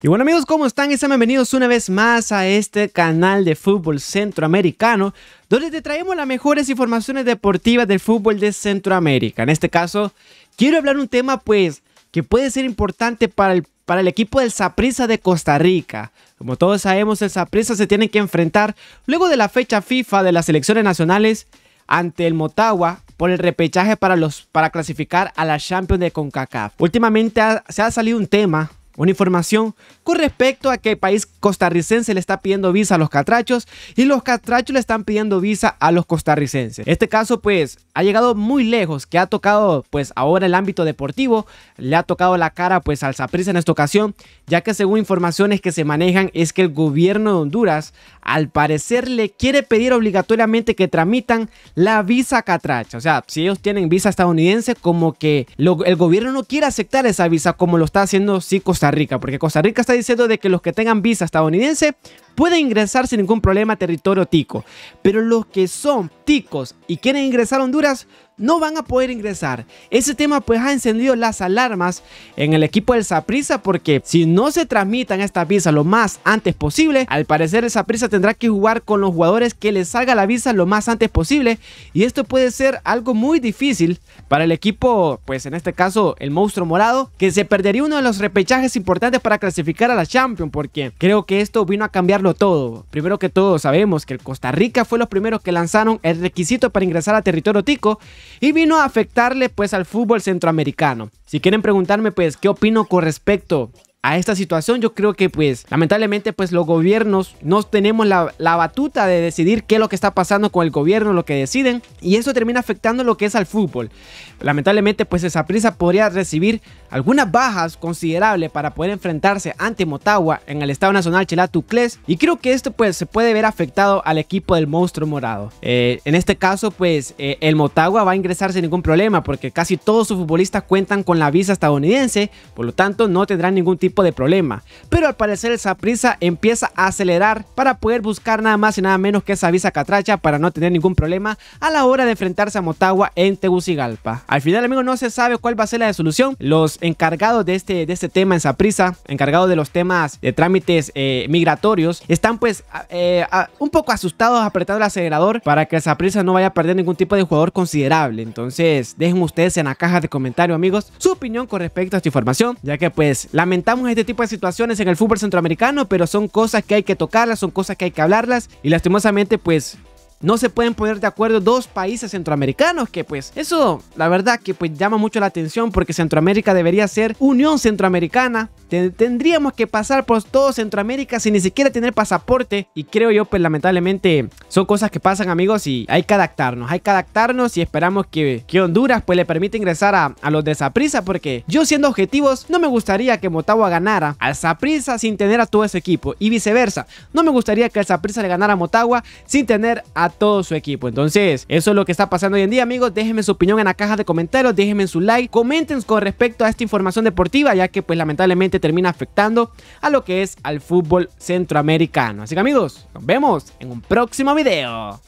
Y bueno amigos, ¿cómo están? sean bienvenidos una vez más a este canal de fútbol centroamericano donde te traemos las mejores informaciones deportivas del fútbol de Centroamérica. En este caso, quiero hablar un tema pues que puede ser importante para el, para el equipo del Saprissa de Costa Rica. Como todos sabemos, el Saprissa se tiene que enfrentar luego de la fecha FIFA de las selecciones nacionales ante el Motagua por el repechaje para, los, para clasificar a la Champions de CONCACAF. Últimamente se ha salido un tema una información con respecto a que el país costarricense le está pidiendo visa a los catrachos y los catrachos le están pidiendo visa a los costarricenses. Este caso pues ha llegado muy lejos, que ha tocado pues ahora el ámbito deportivo, le ha tocado la cara pues al Saprissa en esta ocasión, ya que según informaciones que se manejan es que el gobierno de Honduras al parecer le quiere pedir obligatoriamente que tramitan la visa catracha. O sea, si ellos tienen visa estadounidense, como que el gobierno no quiere aceptar esa visa como lo está haciendo sí Costa Rica, porque Costa Rica está diciendo de que los que tengan visa estadounidense pueden ingresar sin ningún problema a territorio tico, pero los que son ticos y quieren ingresar a Honduras no van a poder ingresar. Ese tema pues ha encendido las alarmas en el equipo del Saprisa porque si no se transmitan estas visas lo más antes posible, al parecer el Saprisa tendrá que jugar con los jugadores que les salga la visa lo más antes posible y esto puede ser algo muy difícil para el equipo, pues en este caso el monstruo morado, que se perdería uno de los repechajes importantes para clasificar a la Champions porque creo que esto vino a cambiarlo todo. Primero que todo sabemos que el Costa Rica fue los primeros que lanzaron el requisito para ingresar a territorio tico y vino a afectarle pues al fútbol centroamericano. Si quieren preguntarme pues qué opino con respecto a esta situación, yo creo que pues lamentablemente pues los gobiernos no tenemos la, batuta de decidir qué es lo que está pasando con el gobierno, lo que deciden y eso termina afectando lo que es al fútbol. Lamentablemente pues esa prisa podría recibir algunas bajas considerables para poder enfrentarse ante Motagua en el Estado Nacional Chelatucles y creo que esto pues se puede ver afectado al equipo del monstruo morado. Eh, en este caso pues eh, el Motagua va a ingresar sin ningún problema porque casi todos sus futbolistas cuentan con la visa estadounidense, por lo tanto no tendrán ningún tipo de problema. Pero al parecer esa prisa empieza a acelerar para poder buscar nada más y nada menos que esa visa catracha para no tener ningún problema a la hora de enfrentarse a Motagua en Tegucigalpa. Al final, amigos, no se sabe cuál va a ser la solución. Los encargados de este, de este tema en prisa, encargados de los temas de trámites eh, migratorios, están pues eh, un poco asustados apretando el acelerador para que esa prisa no vaya a perder ningún tipo de jugador considerable. Entonces, dejen ustedes en la caja de comentarios, amigos, su opinión con respecto a esta información, ya que pues lamentamos este tipo de situaciones en el fútbol centroamericano, pero son cosas que hay que tocarlas, son cosas que hay que hablarlas y lastimosamente pues no se pueden poner de acuerdo dos países centroamericanos, que pues eso la verdad que pues llama mucho la atención porque Centroamérica debería ser Unión Centroamericana. Tendríamos que pasar por todo Centroamérica sin ni siquiera tener pasaporte y creo yo pues lamentablemente son cosas que pasan amigos y hay que adaptarnos, hay que adaptarnos y esperamos que, que Honduras pues le permita ingresar a, los de Zaprisa porque yo siendo objetivos no me gustaría que Motagua ganara al Zaprisa sin tener a todo ese equipo y viceversa, no me gustaría que el Zaprisa le ganara a Motagua sin tener a todo su equipo. Entonces, eso es lo que está pasando hoy en día, amigos. Déjenme su opinión en la caja de comentarios, déjenme su like, comenten con respecto a esta información deportiva, ya que pues lamentablemente termina afectando a lo que es al fútbol centroamericano. Así que amigos, nos vemos en un próximo video.